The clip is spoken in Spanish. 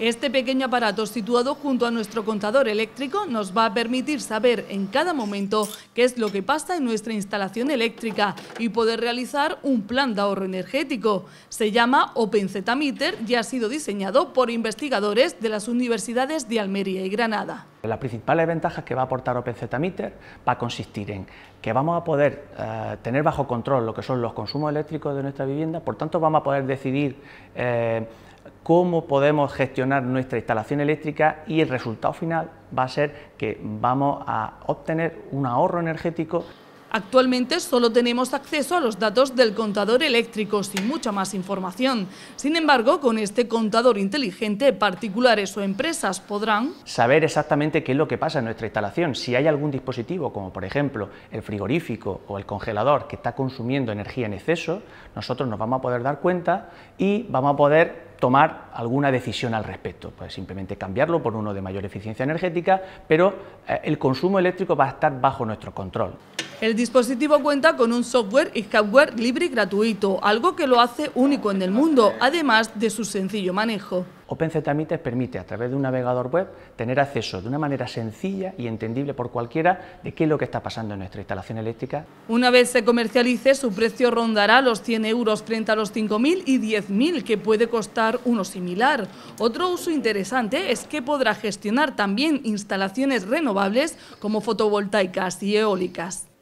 Este pequeño aparato situado junto a nuestro contador eléctrico nos va a permitir saber en cada momento qué es lo que pasa en nuestra instalación eléctrica y poder realizar un plan de ahorro energético. Se llama OpenZ Meter y ha sido diseñado por investigadores de las universidades de Almería y Granada. Las principales ventajas que va a aportar OpenZ Meter va a consistir en que vamos a poder eh, tener bajo control lo que son los consumos eléctricos de nuestra vivienda, por tanto vamos a poder decidir eh, cómo podemos gestionar nuestra instalación eléctrica y el resultado final va a ser que vamos a obtener un ahorro energético. Actualmente solo tenemos acceso a los datos del contador eléctrico sin mucha más información. Sin embargo, con este contador inteligente, particulares o empresas podrán saber exactamente qué es lo que pasa en nuestra instalación. Si hay algún dispositivo, como por ejemplo el frigorífico o el congelador, que está consumiendo energía en exceso, nosotros nos vamos a poder dar cuenta y vamos a poder tomar alguna decisión al respecto. Pues simplemente cambiarlo por uno de mayor eficiencia energética, pero eh, el consumo eléctrico va a estar bajo nuestro control. El dispositivo cuenta con un software y hardware libre y gratuito, algo que lo hace único en el mundo, además de su sencillo manejo. OpenZMeetings permite, a través de un navegador web, tener acceso de una manera sencilla y entendible por cualquiera de qué es lo que está pasando en nuestra instalación eléctrica. Una vez se comercialice, su precio rondará los 100 euros frente a los 5.000 y 10.000, que puede costar uno similar. Otro uso interesante es que podrá gestionar también instalaciones renovables como fotovoltaicas y eólicas.